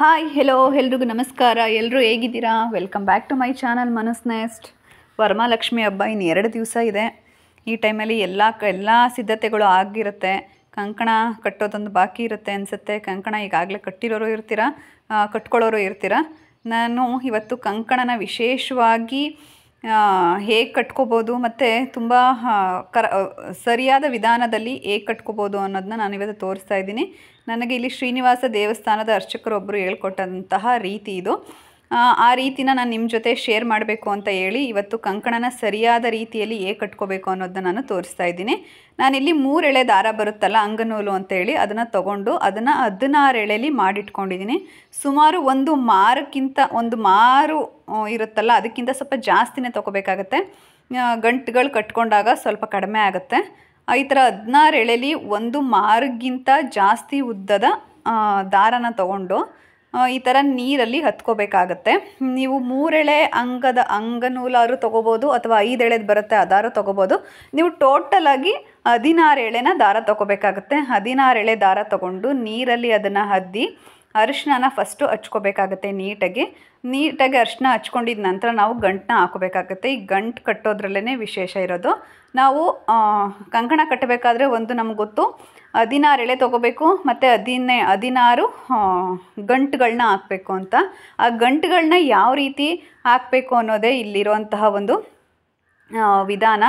hi hello ಎಲ್ರಿಗೂ ನಮಸ್ಕಾರ ಎಲ್ಲರೂ ಹೇಗಿದ್ದೀರಾ welcome back to my channel Manas nest Varamahalakshmi ಹಬ್ಬ ಇನ್ನು ಎರಡು ದಿವಸ ಇದೆ ಈ ಟೈಮಲ್ಲಿ ಎಲ್ಲ ಎಲ್ಲ ಸಿದ್ಧತೆಗಳು ಆಗಿರುತ್ತೆ ಕಂಕಣ ಕಟ್ಟೋದೊಂದು ಬಾಕಿ ಇರುತ್ತೆ ಅನಿಸುತ್ತೆ ಕಂಕಣ ಈಗಾಗಲೇ ಕಟ್ಟಿರೋರು ಇರ್ತೀರಾ ಕಟ್ಕೊಳ್ಳೋರು ಇರ್ತೀರಾ ನಾನು ಇವತ್ತು ಕಂಕಣನ ವಿಶೇಷವಾಗಿ ಹೇಗೆ ಕಟ್ಕೋಬೋದು ಮತ್ತು ತುಂಬ ಕರ ಸರಿಯಾದ ವಿಧಾನದಲ್ಲಿ ಹೇಗೆ ಕಟ್ಕೋಬೋದು ಅನ್ನೋದನ್ನ ನಾನು ಇವತ್ತು ತೋರಿಸ್ತಾ ಇದ್ದೀನಿ ನನಗೆ ಇಲ್ಲಿ ಶ್ರೀನಿವಾಸ ದೇವಸ್ಥಾನದ ಅರ್ಚಕರೊಬ್ಬರು ಹೇಳ್ಕೊಟ್ಟಂತಹ ರೀತಿ ಇದು ಆ ರೀತಿನ ನಾನು ನಿಮ್ಮ ಜೊತೆ ಶೇರ್ ಮಾಡಬೇಕು ಅಂತ ಹೇಳಿ ಇವತ್ತು ಕಂಕಣನ ಸರಿಯಾದ ರೀತಿಯಲ್ಲಿ ಹೇಗೆ ಕಟ್ಕೋಬೇಕು ಅನ್ನೋದನ್ನ ನಾನು ತೋರಿಸ್ತಾ ಇದ್ದೀನಿ ನಾನಿಲ್ಲಿ ಮೂರು ಎಳೆ ದಾರ ಬರುತ್ತಲ್ಲ ಅಂಗನೂಲು ಅಂತೇಳಿ ಅದನ್ನು ತೊಗೊಂಡು ಅದನ್ನು ಹದಿನಾರು ಎಳೆಲಿ ಮಾಡಿಟ್ಕೊಂಡಿದ್ದೀನಿ ಸುಮಾರು ಒಂದು ಮಾರಕ್ಕಿಂತ ಒಂದು ಮಾರು ಇರುತ್ತಲ್ಲ ಅದಕ್ಕಿಂತ ಸ್ವಲ್ಪ ಜಾಸ್ತಿನೇ ತೊಗೋಬೇಕಾಗತ್ತೆ ಗಂಟುಗಳು ಕಟ್ಕೊಂಡಾಗ ಸ್ವಲ್ಪ ಕಡಿಮೆ ಆಗುತ್ತೆ ಈ ಥರ ಹದಿನಾರು ಎಳೆಲಿ ಒಂದು ಮಾರ್ಗಿಂತ ಜಾಸ್ತಿ ಉದ್ದದ ದಾರನ ತಗೊಂಡು ಈ ಥರ ನೀರಲ್ಲಿ ಹತ್ಕೋಬೇಕಾಗತ್ತೆ ನೀವು ಮೂರೆಳೆ ಅಂಗದ ಅಂಗನೂಲಾರು ತೊಗೋಬೋದು ಅಥವಾ ಐದು ಎಳೆದು ಬರುತ್ತೆ ಅದಾರು ತೊಗೋಬೋದು ನೀವು ಟೋಟಲಾಗಿ ಹದಿನಾರು ಎಳೆನ ದಾರ ತೊಗೋಬೇಕಾಗತ್ತೆ ಹದಿನಾರು ಎಳೆ ದಾರ ತೊಗೊಂಡು ನೀರಲ್ಲಿ ಅದನ್ನು ಹದ್ದಿ ಅರಿಶಿನ ಫಸ್ಟು ಹಚ್ಕೋಬೇಕಾಗತ್ತೆ ನೀಟಾಗಿ ನೀಟಾಗಿ ಅರಿಶಿನ ಹಚ್ಕೊಂಡಿದ ನಂತರ ನಾವು ಗಂಟನ್ನ ಹಾಕೋಬೇಕಾಗತ್ತೆ ಈ ಗಂಟು ಕಟ್ಟೋದ್ರಲ್ಲೇ ವಿಶೇಷ ಇರೋದು ನಾವು ಕಂಕಣ ಕಟ್ಟಬೇಕಾದ್ರೆ ಒಂದು ನಮ್ಗೆ ಗೊತ್ತು ಹದಿನಾರು ಎಳೆ ತೊಗೋಬೇಕು ಮತ್ತು ಹದಿನೈ ಹದಿನಾರು ಗಂಟುಗಳನ್ನ ಹಾಕಬೇಕು ಅಂತ ಆ ಗಂಟುಗಳನ್ನ ಯಾವ ರೀತಿ ಹಾಕಬೇಕು ಅನ್ನೋದೇ ಇಲ್ಲಿರುವಂತಹ ಒಂದು ವಿಧಾನ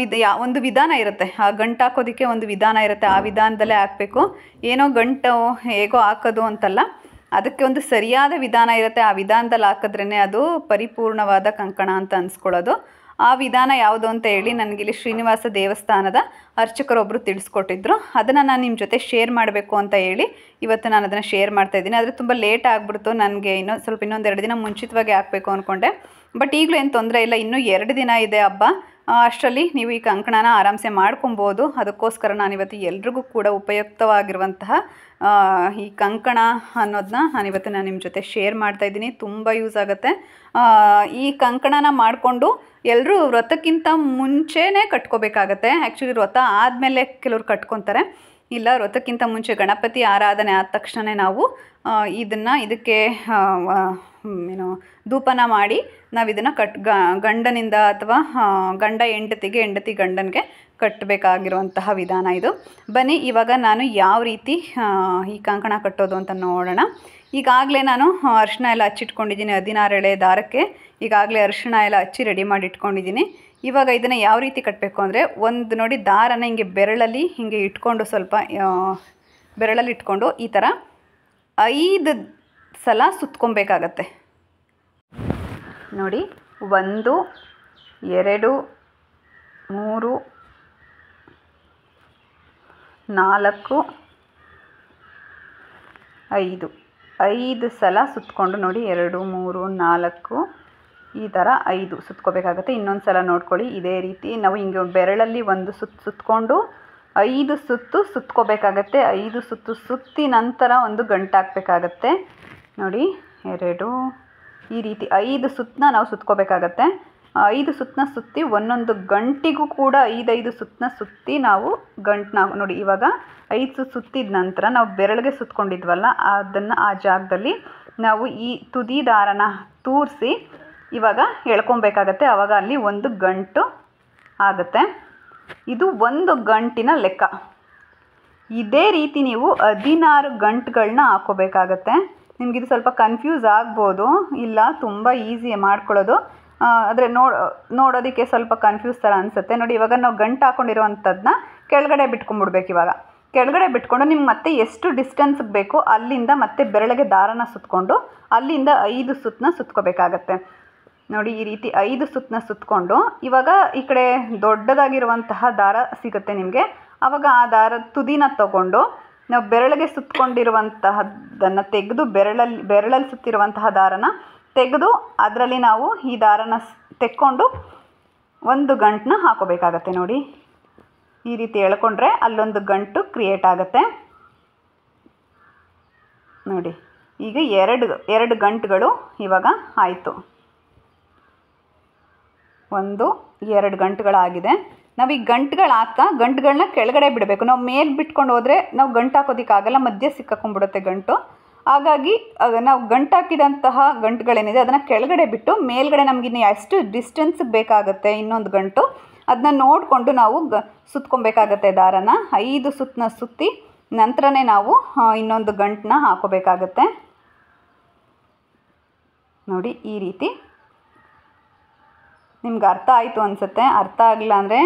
ವಿಧ ಯಾ ಒಂದು ವಿಧಾನ ಇರುತ್ತೆ ಆ ಗಂಟು ಹಾಕೋದಕ್ಕೆ ಒಂದು ವಿಧಾನ ಇರುತ್ತೆ ಆ ವಿಧಾನದಲ್ಲೇ ಹಾಕಬೇಕು ಏನೋ ಗಂಟು ಹೇಗೋ ಹಾಕೋದು ಅಂತಲ್ಲ ಅದಕ್ಕೆ ಒಂದು ಸರಿಯಾದ ವಿಧಾನ ಇರುತ್ತೆ ಆ ವಿಧಾನದಲ್ಲಿ ಹಾಕಿದ್ರೇ ಅದು ಪರಿಪೂರ್ಣವಾದ ಕಂಕಣ ಅಂತ ಅನ್ಸ್ಕೊಳ್ಳೋದು ಆ ವಿಧಾನ ಯಾವುದು ಅಂತ ಹೇಳಿ ನನಗಿಲ್ಲಿ ಶ್ರೀನಿವಾಸ ದೇವಸ್ಥಾನದ ಅರ್ಚಕರೊಬ್ಬರು ತಿಳಿಸ್ಕೊಟ್ಟಿದ್ರು ಅದನ್ನು ನಾನು ನಿಮ್ಮ ಜೊತೆ ಶೇರ್ ಮಾಡಬೇಕು ಅಂತ ಹೇಳಿ ಇವತ್ತು ನಾನು ಅದನ್ನು ಶೇರ್ ಮಾಡ್ತಾಯಿದ್ದೀನಿ ಆದರೆ ತುಂಬ ಲೇಟ್ ಆಗಿಬಿಡ್ತು ನನಗೆ ಇನ್ನೊಂದು ಸ್ವಲ್ಪ ಇನ್ನೊಂದೆರಡು ದಿನ ಮುಂಚಿತವಾಗಿ ಹಾಕಬೇಕು ಅಂದ್ಕೊಂಡೆ ಬಟ್ ಈಗಲೂ ಏನು ತೊಂದರೆ ಇಲ್ಲ ಇನ್ನೂ ಎರಡು ದಿನ ಇದೆ ಹಬ್ಬ ಅಷ್ಟರಲ್ಲಿ ನೀವು ಈ ಕಂಕಣನ ಆರಾಮ್ಸೆ ಮಾಡ್ಕೊಬೋದು ಅದಕ್ಕೋಸ್ಕರ ನಾನಿವತ್ತು ಎಲ್ರಿಗೂ ಕೂಡ ಉಪಯುಕ್ತವಾಗಿರುವಂತಹ ಈ ಕಂಕಣ ಅನ್ನೋದನ್ನ ನಾನಿವತ್ತು ನಾನು ನಿಮ್ಮ ಜೊತೆ ಶೇರ್ ಮಾಡ್ತಾ ಇದ್ದೀನಿ ತುಂಬ ಯೂಸ್ ಆಗುತ್ತೆ ಈ ಕಂಕಣನ ಮಾಡಿಕೊಂಡು ಎಲ್ಲರೂ ವ್ರತಕ್ಕಿಂತ ಮುಂಚೆನೇ ಕಟ್ಕೋಬೇಕಾಗತ್ತೆ ಆ್ಯಕ್ಚುಲಿ ವ್ರತ ಆದಮೇಲೆ ಕೆಲವ್ರು ಕಟ್ಕೊತಾರೆ ಇಲ್ಲ ವ್ರತಕ್ಕಿಂತ ಮುಂಚೆ ಗಣಪತಿ ಆರಾಧನೆ ಆದ ತಕ್ಷಣ ನಾವು ಇದನ್ನು ಇದಕ್ಕೆ ಏನು ಧೂಪನ ಮಾಡಿ ನಾವು ಇದನ್ನು ಕಟ್ ಗಂಡನಿಂದ ಅಥವಾ ಗಂಡ ಹೆಂಡತಿಗೆ ಹೆಂಡತಿ ಗಂಡನಿಗೆ ಕಟ್ಟಬೇಕಾಗಿರುವಂತಹ ವಿಧಾನ ಇದು ಬನ್ನಿ ಇವಾಗ ನಾನು ಯಾವ ರೀತಿ ಈ ಕಂಕಣ ಕಟ್ಟೋದು ಅಂತ ನೋಡೋಣ ಈಗಾಗಲೇ ನಾನು ಅರ್ಶನ ಎಲ್ಲ ಹಚ್ಚಿಟ್ಕೊಂಡಿದ್ದೀನಿ ಹದಿನಾರು ಎಳೆ ದಾರಕ್ಕೆ ಈಗಾಗಲೇ ಅರಿಶಿಣ ಎಲ್ಲ ಹಚ್ಚಿ ರೆಡಿ ಮಾಡಿ ಇಟ್ಕೊಂಡಿದ್ದೀನಿ ಇವಾಗ ಇದನ್ನು ಯಾವ ರೀತಿ ಕಟ್ಟಬೇಕು ಅಂದರೆ ಒಂದು ನೋಡಿ ದಾರನ ಹಿಂಗೆ ಬೆರಳಲ್ಲಿ ಹಿಂಗೆ ಇಟ್ಕೊಂಡು ಸ್ವಲ್ಪ ಬೆರಳಲ್ಲಿ ಇಟ್ಕೊಂಡು ಈ ಥರ ಐದು ಸಲ ಸುತ್ಕೊಬೇಕಾಗತ್ತೆ ನೋಡಿ ಒಂದು ಎರಡು ಮೂರು ನಾಲ್ಕು ಐದು ಐದು ಸಲ ಸುತ್ತಕೊಂಡು ನೋಡಿ ಎರಡು ಮೂರು ನಾಲ್ಕು ಈ ಥರ ಐದು ಸುತ್ಕೋಬೇಕಾಗುತ್ತೆ ಇನ್ನೊಂದು ಸಲ ನೋಡ್ಕೊಳ್ಳಿ ಇದೇ ರೀತಿ ನಾವು ಹಿಂಗೆ ಬೆರಳಲ್ಲಿ ಒಂದು ಸುತ್ತು ಸುತ್ತಕೊಂಡು ಐದು ಸುತ್ತು ಸುತ್ಕೋಬೇಕಾಗತ್ತೆ ಐದು ಸುತ್ತು ಸುತ್ತಿ ನಂತರ ಒಂದು ಗಂಟು ಹಾಕ್ಬೇಕಾಗತ್ತೆ ನೋಡಿ ಎರಡು ಈ ರೀತಿ ಐದು ಸುತ್ತನ್ನ ನಾವು ಸುತ್ಕೋಬೇಕಾಗತ್ತೆ ಐದು ಸುತ್ತನ್ನ ಸುತ್ತಿ ಒಂದೊಂದು ಗಂಟಿಗೂ ಕೂಡ ಐದೈದು ಸುತ್ತನ್ನ ಸುತ್ತಿ ನಾವು ನಾವು ನೋಡಿ ಇವಾಗ ಐದು ಸುತ್ತು ಸುತ್ತಿದ ನಂತರ ನಾವು ಬೆರಳಿಗೆ ಸುತ್ಕೊಂಡಿದ್ವಲ್ಲ ಅದನ್ನು ಆ ಜಾಗದಲ್ಲಿ ನಾವು ಈ ತುದಿ ದಾರನ ತೂರಿಸಿ ಇವಾಗ ಎಳ್ಕೊಬೇಕಾಗತ್ತೆ ಆವಾಗ ಅಲ್ಲಿ ಒಂದು ಗಂಟು ಆಗುತ್ತೆ ಇದು ಒಂದು ಗಂಟಿನ ಲೆಕ್ಕ ಇದೇ ರೀತಿ ನೀವು ಹದಿನಾರು ಗಂಟುಗಳನ್ನ ಹಾಕೋಬೇಕಾಗತ್ತೆ ನಿಮಗಿದು ಸ್ವಲ್ಪ ಕನ್ಫ್ಯೂಸ್ ಆಗ್ಬೋದು ಇಲ್ಲ ತುಂಬ ಈಸಿ ಮಾಡ್ಕೊಳ್ಳೋದು ಆದರೆ ನೋಡೋ ನೋಡೋದಕ್ಕೆ ಸ್ವಲ್ಪ ಕನ್ಫ್ಯೂಸ್ ಥರ ಅನಿಸುತ್ತೆ ನೋಡಿ ಇವಾಗ ನಾವು ಗಂಟು ಹಾಕ್ಕೊಂಡಿರುವಂಥದ್ದನ್ನ ಕೆಳಗಡೆ ಬಿಟ್ಕೊಂಡ್ಬಿಡ್ಬೇಕು ಇವಾಗ ಕೆಳಗಡೆ ಬಿಟ್ಕೊಂಡು ನಿಮ್ಗೆ ಮತ್ತೆ ಎಷ್ಟು ಡಿಸ್ಟೆನ್ಸ್ ಬೇಕು ಅಲ್ಲಿಂದ ಮತ್ತೆ ಬೆರಳಿಗೆ ದಾರನ ಸುತ್ತಕೊಂಡು ಅಲ್ಲಿಂದ ಐದು ಸುತ್ತನ್ನ ಸುತ್ಕೋಬೇಕಾಗತ್ತೆ ನೋಡಿ ಈ ರೀತಿ ಐದು ಸುತ್ತನ್ನ ಸುತ್ತಕೊಂಡು ಇವಾಗ ಈ ಕಡೆ ದೊಡ್ಡದಾಗಿರುವಂತಹ ದಾರ ಸಿಗುತ್ತೆ ನಿಮಗೆ ಆವಾಗ ಆ ದಾರದ ತುದಿನ ತಗೊಂಡು ನಾವು ಬೆರಳಿಗೆ ಸುತ್ತಕೊಂಡಿರುವಂತಹದ್ದನ್ನು ತೆಗೆದು ಬೆರಳಲ್ಲಿ ಬೆರಳಲ್ಲಿ ಸುತ್ತಿರುವಂತಹ ದಾರನ ತೆಗೆದು ಅದರಲ್ಲಿ ನಾವು ಈ ದಾರನ ತೆಕ್ಕೊಂಡು ಒಂದು ಗಂಟನ್ನ ಹಾಕೋಬೇಕಾಗತ್ತೆ ನೋಡಿ ಈ ರೀತಿ ಎಳ್ಕೊಂಡ್ರೆ ಅಲ್ಲೊಂದು ಗಂಟು ಕ್ರಿಯೇಟ್ ಆಗುತ್ತೆ ನೋಡಿ ಈಗ ಎರಡು ಎರಡು ಗಂಟುಗಳು ಇವಾಗ ಆಯಿತು ಒಂದು ಎರಡು ಗಂಟುಗಳಾಗಿದೆ ನಾವು ಈ ಗಂಟುಗಳಾಗ್ತಾ ಗಂಟುಗಳನ್ನ ಕೆಳಗಡೆ ಬಿಡಬೇಕು ನಾವು ಮೇಲೆ ಬಿಟ್ಕೊಂಡು ಹೋದರೆ ನಾವು ಗಂಟು ಹಾಕೋದಕ್ಕಾಗಲ್ಲ ಮಧ್ಯೆ ಸಿಕ್ಕಾಕೊಂಡ್ಬಿಡುತ್ತೆ ಗಂಟು ಹಾಗಾಗಿ ನಾವು ಗಂಟು ಹಾಕಿದಂತಹ ಗಂಟುಗಳೇನಿದೆ ಅದನ್ನು ಕೆಳಗಡೆ ಬಿಟ್ಟು ಮೇಲ್ಗಡೆ ನಮಗಿನ್ನ ಎಷ್ಟು ಡಿಸ್ಟೆನ್ಸ್ ಬೇಕಾಗುತ್ತೆ ಇನ್ನೊಂದು ಗಂಟು ಅದನ್ನ ನೋಡಿಕೊಂಡು ನಾವು ಗ ಸುತ್ಕೊಬೇಕಾಗತ್ತೆ ದಾರನ ಐದು ಸುತ್ತನ ಸುತ್ತಿ ನಂತರನೇ ನಾವು ಇನ್ನೊಂದು ಗಂಟನ್ನ ಹಾಕೋಬೇಕಾಗತ್ತೆ ನೋಡಿ ಈ ರೀತಿ ನಿಮ್ಗೆ ಅರ್ಥ ಆಯಿತು ಅನಿಸುತ್ತೆ ಅರ್ಥ ಆಗಿಲ್ಲ ಅಂದರೆ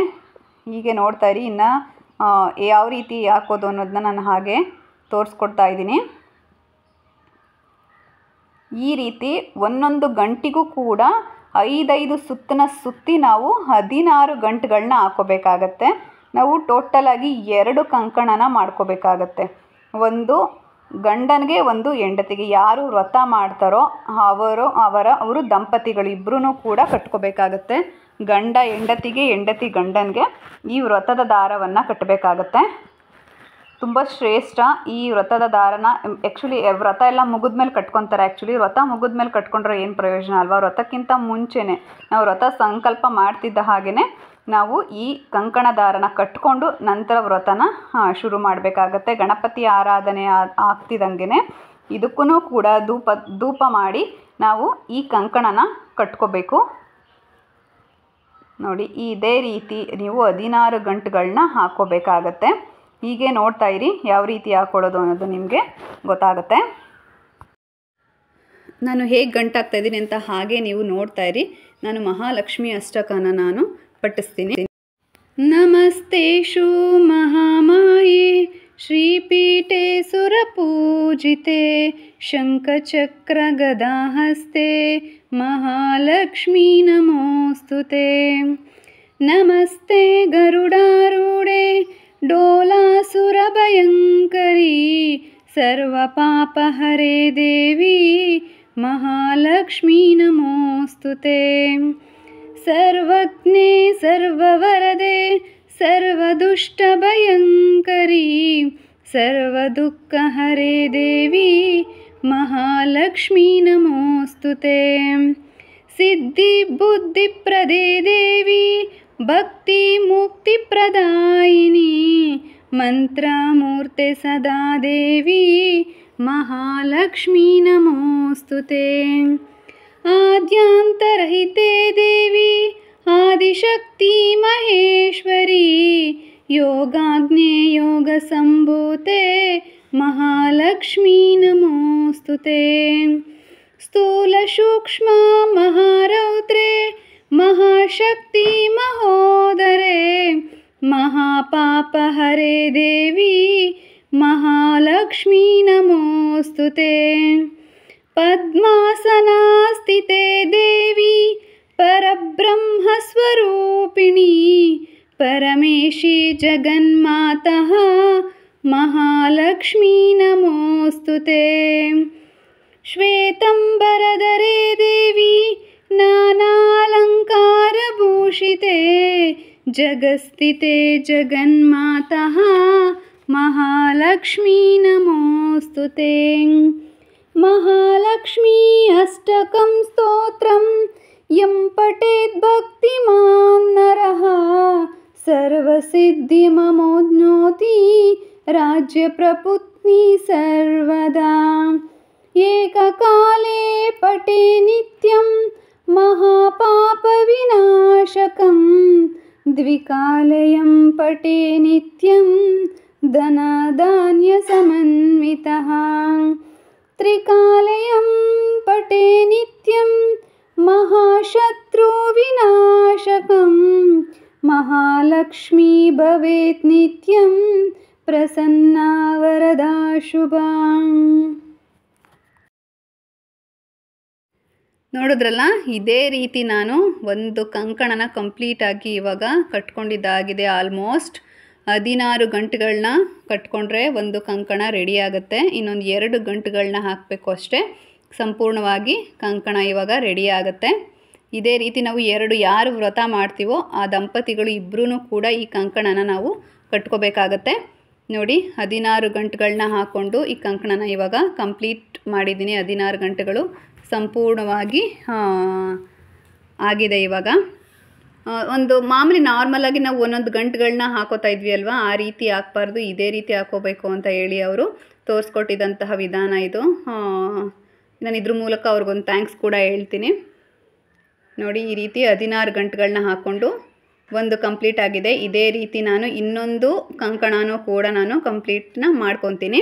ಹೀಗೆ ನೋಡ್ತಾ ಇರಿ ಇನ್ನು ಯಾವ ರೀತಿ ಹಾಕೋದು ಅನ್ನೋದನ್ನ ನಾನು ಹಾಗೆ ತೋರಿಸ್ಕೊಡ್ತಾ ಇದ್ದೀನಿ ಈ ರೀತಿ ಒಂದೊಂದು ಗಂಟಿಗೂ ಕೂಡ ಐದೈದು ಸುತ್ತನ ಸುತ್ತಿ ನಾವು ಹದಿನಾರು ಗಂಟೆಗಳನ್ನ ಹಾಕೋಬೇಕಾಗತ್ತೆ ನಾವು ಟೋಟಲಾಗಿ ಎರಡು ಕಂಕಣನ ಮಾಡ್ಕೋಬೇಕಾಗತ್ತೆ ಒಂದು ಗಂಡನಿಗೆ ಒಂದು ಹೆಂಡತಿಗೆ ಯಾರು ವ್ರತ ಮಾಡ್ತಾರೋ ಅವರು ಅವರ ಅವರು ದಂಪತಿಗಳು ಇಬ್ಬರೂ ಕೂಡ ಕಟ್ಕೋಬೇಕಾಗತ್ತೆ ಗಂಡ ಹೆಂಡತಿಗೆ ಹೆಂಡತಿ ಗಂಡನಿಗೆ ಈ ವ್ರತದ ದಾರವನ್ನು ಕಟ್ಟಬೇಕಾಗತ್ತೆ ತುಂಬ ಶ್ರೇಷ್ಠ ಈ ವ್ರತದ ದಾರನ ಆ್ಯಕ್ಚುಲಿ ವ್ರತ ಎಲ್ಲ ಮುಗಿದ್ಮೇಲೆ ಕಟ್ಕೊತಾರೆ ಆ್ಯಕ್ಚುಲಿ ವ್ರತ ಮುಗಿದ್ಮೇಲೆ ಕಟ್ಕೊಂಡ್ರೆ ಏನು ಪ್ರಯೋಜನ ಅಲ್ವಾ ವ್ರತಕ್ಕಿಂತ ಮುಂಚೆನೇ ನಾವು ವ್ರತ ಸಂಕಲ್ಪ ಮಾಡ್ತಿದ್ದ ಹಾಗೆಯೇ ನಾವು ಈ ಕಂಕಣದಾರನ ಕಟ್ಕೊಂಡು ನಂತರ ವ್ರತನ ಶುರು ಮಾಡಬೇಕಾಗತ್ತೆ ಗಣಪತಿ ಆರಾಧನೆ ಆಗ್ತಿದ್ದಂಗೆ ಇದಕ್ಕೂ ಕೂಡ ಧೂಪ ಧೂಪ ಮಾಡಿ ನಾವು ಈ ಕಂಕಣನ ಕಟ್ಕೋಬೇಕು ನೋಡಿ ಇದೇ ರೀತಿ ನೀವು ಹದಿನಾರು ಗಂಟುಗಳನ್ನ ಹಾಕೋಬೇಕಾಗತ್ತೆ ಹೀಗೆ ನೋಡ್ತಾ ಇರಿ ಯಾವ ರೀತಿ ಹಾಕ್ಕೊಳ್ಳೋದು ಅನ್ನೋದು ನಿಮಗೆ ಗೊತ್ತಾಗುತ್ತೆ ನಾನು ಹೇಗೆ ಗಂಟಾಗ್ತಾ ಇದ್ದೀನಿ ಅಂತ ಹಾಗೆ ನೀವು ನೋಡ್ತಾ ಇರಿ ನಾನು ಮಹಾಲಕ್ಷ್ಮಿ ಅಷ್ಟಕನ ನಾನು पटस्तिनि नमस्ते शो महामाये श्रीपीठे सुरपूजिते शङ्खचक्रगदाहस्ते महालक्ष्मी नमोऽस्तु ते नमस्ते गरुडारूढे डोलासुरभयङ्करी सर्वपापहरे देवी महालक्ष्मी नमोऽस्तु ते सर्वज्ञे सर्ववरदे सर्वदुष्टभयङ्करी सर्वदुःखहरे देवी महालक्ष्मी नमोऽस्तु ते सिद्धिबुद्धिप्रदे देवी भक्तिमुक्तिप्रदायिनी मन्त्रामूर्ते सदा देवी महालक्ष्मी नमोऽस्तु ते आद्यान्तरहिते देवी आदिशक्ति महेश्वरी योगाग्ने योगसम्भूते महालक्ष्मी नमोऽस्तु ते महारौद्रे महाशक्ति महोदरे महापापहरे देवी महालक्ष्मी नमोऽस्तु ते पद्मासनास्तिते देवी परब्रह्मस्वरूपिणी परमेशी जगन्मातः महालक्ष्मी नमोऽस्तु ते श्वेतम्बरदरे देवी नानालङ्कारभूषिते जगस्तिते जगन्माता महालक्ष्मी नमोऽस्तु ते महालक्ष्मी अष्टकं स्तोत्रं यं नरः सर्वसिद्धिममोज्ञोति राज्यप्रपुत्नी सर्वदा एककाले पटे नित्यं महापापविनाशकं द्विकालयं पटे नित्यं धनधान्यसमन्वितः त्रिकालयं ಪಟೇ नित्यं महाशत्रुविनाशकं महालक्ष्मी भवेत् नित्यं प्रसन्ना वरदा शुभाम् ನೋಡಿದ್ರಲ್ಲ ಇದೇ ರೀತಿ ನಾನು ಒಂದು ಕಂಕಣನ ಕಂಪ್ಲೀಟಾಗಿ ಇವಾಗ ಕಟ್ಕೊಂಡಿದ್ದಾಗಿದೆ ಆಲ್ಮೋಸ್ಟ್ ಹದಿನಾರು ಗಂಟೆಗಳನ್ನ ಕಟ್ಕೊಂಡ್ರೆ ಒಂದು ಕಂಕಣ ರೆಡಿ ಆಗುತ್ತೆ ಇನ್ನೊಂದು ಎರಡು ಗಂಟುಗಳನ್ನ ಹಾಕಬೇಕು ಅಷ್ಟೇ ಸಂಪೂರ್ಣವಾಗಿ ಕಂಕಣ ಇವಾಗ ರೆಡಿ ಆಗುತ್ತೆ ಇದೇ ರೀತಿ ನಾವು ಎರಡು ಯಾರು ವ್ರತ ಮಾಡ್ತೀವೋ ಆ ದಂಪತಿಗಳು ಇಬ್ಬರೂ ಕೂಡ ಈ ಕಂಕಣನ ನಾವು ಕಟ್ಕೋಬೇಕಾಗತ್ತೆ ನೋಡಿ ಹದಿನಾರು ಗಂಟುಗಳನ್ನ ಹಾಕ್ಕೊಂಡು ಈ ಕಂಕಣನ ಇವಾಗ ಕಂಪ್ಲೀಟ್ ಮಾಡಿದ್ದೀನಿ ಹದಿನಾರು ಗಂಟೆಗಳು ಸಂಪೂರ್ಣವಾಗಿ ಆಗಿದೆ ಇವಾಗ ಒಂದು ಮಾಮೂಲಿ ನಾರ್ಮಲಾಗಿ ನಾವು ಒಂದೊಂದು ಗಂಟುಗಳನ್ನ ಹಾಕೋತಾ ಇದ್ವಿ ಅಲ್ವಾ ಆ ರೀತಿ ಹಾಕ್ಬಾರ್ದು ಇದೇ ರೀತಿ ಹಾಕೋಬೇಕು ಅಂತ ಹೇಳಿ ಅವರು ತೋರಿಸ್ಕೊಟ್ಟಿದ್ದಂತಹ ವಿಧಾನ ಇದು ನಾನು ಇದ್ರ ಮೂಲಕ ಅವ್ರಿಗೊಂದು ಥ್ಯಾಂಕ್ಸ್ ಕೂಡ ಹೇಳ್ತೀನಿ ನೋಡಿ ಈ ರೀತಿ ಹದಿನಾರು ಗಂಟುಗಳನ್ನ ಹಾಕ್ಕೊಂಡು ಒಂದು ಕಂಪ್ಲೀಟ್ ಆಗಿದೆ ಇದೇ ರೀತಿ ನಾನು ಇನ್ನೊಂದು ಕಂಕಣನೂ ಕೂಡ ನಾನು ಕಂಪ್ಲೀಟ್ನ ಮಾಡ್ಕೊತೀನಿ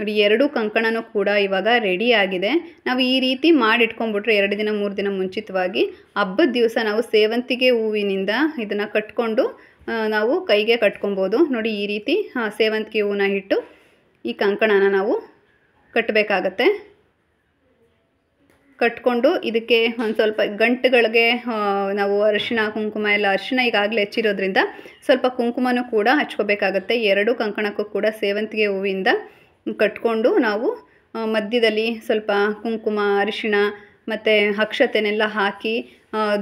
ನೋಡಿ ಎರಡು ಕಂಕಣನೂ ಕೂಡ ಇವಾಗ ರೆಡಿ ಆಗಿದೆ ನಾವು ಈ ರೀತಿ ಮಾಡಿಟ್ಕೊಂಡ್ಬಿಟ್ರೆ ಎರಡು ದಿನ ಮೂರು ದಿನ ಮುಂಚಿತವಾಗಿ ಹಬ್ಬದ ದಿವಸ ನಾವು ಸೇವಂತಿಗೆ ಹೂವಿನಿಂದ ಇದನ್ನು ಕಟ್ಕೊಂಡು ನಾವು ಕೈಗೆ ಕಟ್ಕೊಬೋದು ನೋಡಿ ಈ ರೀತಿ ಸೇವಂತಿಗೆ ಹೂವನ್ನ ಇಟ್ಟು ಈ ಕಂಕಣನ ನಾವು ಕಟ್ಟಬೇಕಾಗತ್ತೆ ಕಟ್ಕೊಂಡು ಇದಕ್ಕೆ ಒಂದು ಸ್ವಲ್ಪ ಗಂಟುಗಳಿಗೆ ನಾವು ಅರಿಶಿಣ ಕುಂಕುಮ ಎಲ್ಲ ಅರಿಶಿಣ ಈಗಾಗಲೇ ಹೆಚ್ಚಿರೋದ್ರಿಂದ ಸ್ವಲ್ಪ ಕುಂಕುಮನೂ ಕೂಡ ಹಚ್ಕೋಬೇಕಾಗತ್ತೆ ಎರಡು ಕಂಕಣಕ್ಕೂ ಕೂಡ ಸೇವಂತಿಗೆ ಹೂವಿಂದ ಕಟ್ಕೊಂಡು ನಾವು ಮಧ್ಯದಲ್ಲಿ ಸ್ವಲ್ಪ ಕುಂಕುಮ ಅರಿಶಿಣ ಮತ್ತು ಅಕ್ಷತೆನೆಲ್ಲ ಹಾಕಿ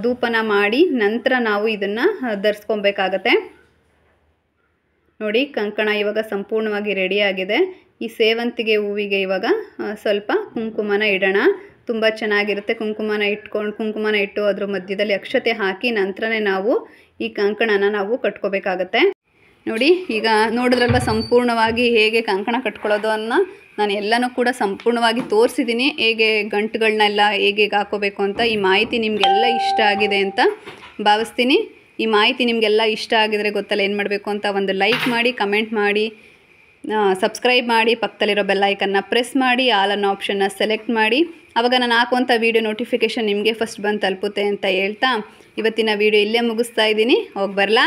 ಧೂಪನ ಮಾಡಿ ನಂತರ ನಾವು ಇದನ್ನು ಧರಿಸ್ಕೊಬೇಕಾಗತ್ತೆ ನೋಡಿ ಕಂಕಣ ಇವಾಗ ಸಂಪೂರ್ಣವಾಗಿ ರೆಡಿಯಾಗಿದೆ ಈ ಸೇವಂತಿಗೆ ಹೂವಿಗೆ ಇವಾಗ ಸ್ವಲ್ಪ ಕುಂಕುಮನ ಇಡೋಣ ತುಂಬ ಚೆನ್ನಾಗಿರುತ್ತೆ ಕುಂಕುಮನ ಇಟ್ಕೊಂಡು ಕುಂಕುಮನ ಇಟ್ಟು ಅದ್ರ ಮಧ್ಯದಲ್ಲಿ ಅಕ್ಷತೆ ಹಾಕಿ ನಂತರನೇ ನಾವು ಈ ಕಂಕಣನ ನಾವು ಕಟ್ಕೋಬೇಕಾಗತ್ತೆ ನೋಡಿ ಈಗ ನೋಡಿದ್ರಲ್ವ ಸಂಪೂರ್ಣವಾಗಿ ಹೇಗೆ ಕಂಕಣ ಕಟ್ಕೊಳ್ಳೋದು ಅನ್ನೋ ನಾನು ಎಲ್ಲನೂ ಕೂಡ ಸಂಪೂರ್ಣವಾಗಿ ತೋರಿಸಿದ್ದೀನಿ ಹೇಗೆ ಗಂಟುಗಳನ್ನೆಲ್ಲ ಹೇಗೆ ಹಾಕೋಬೇಕು ಅಂತ ಈ ಮಾಹಿತಿ ನಿಮಗೆಲ್ಲ ಇಷ್ಟ ಆಗಿದೆ ಅಂತ ಭಾವಿಸ್ತೀನಿ ಈ ಮಾಹಿತಿ ನಿಮಗೆಲ್ಲ ಇಷ್ಟ ಆಗಿದರೆ ಗೊತ್ತಲ್ಲ ಏನು ಮಾಡಬೇಕು ಅಂತ ಒಂದು ಲೈಕ್ ಮಾಡಿ ಕಮೆಂಟ್ ಮಾಡಿ ಸಬ್ಸ್ಕ್ರೈಬ್ ಮಾಡಿ ಪಕ್ಕದಲ್ಲಿರೋ ಬೆಲ್ಲೈಕನ್ನ ಪ್ರೆಸ್ ಮಾಡಿ ಆಲ್ ಅನ್ನೋ ಆಪ್ಷನ್ನ ಸೆಲೆಕ್ಟ್ ಮಾಡಿ ಆವಾಗ ನಾನು ಹಾಕುವಂಥ ವೀಡಿಯೋ ನೋಟಿಫಿಕೇಷನ್ ನಿಮಗೆ ಫಸ್ಟ್ ಬಂದು ತಲುಪುತ್ತೆ ಅಂತ ಹೇಳ್ತಾ ಇವತ್ತಿನ ವೀಡಿಯೋ ಇಲ್ಲೇ ಮುಗಿಸ್ತಾ ಇದ್ದೀನಿ ಹೋಗಿ ಬರಲಾ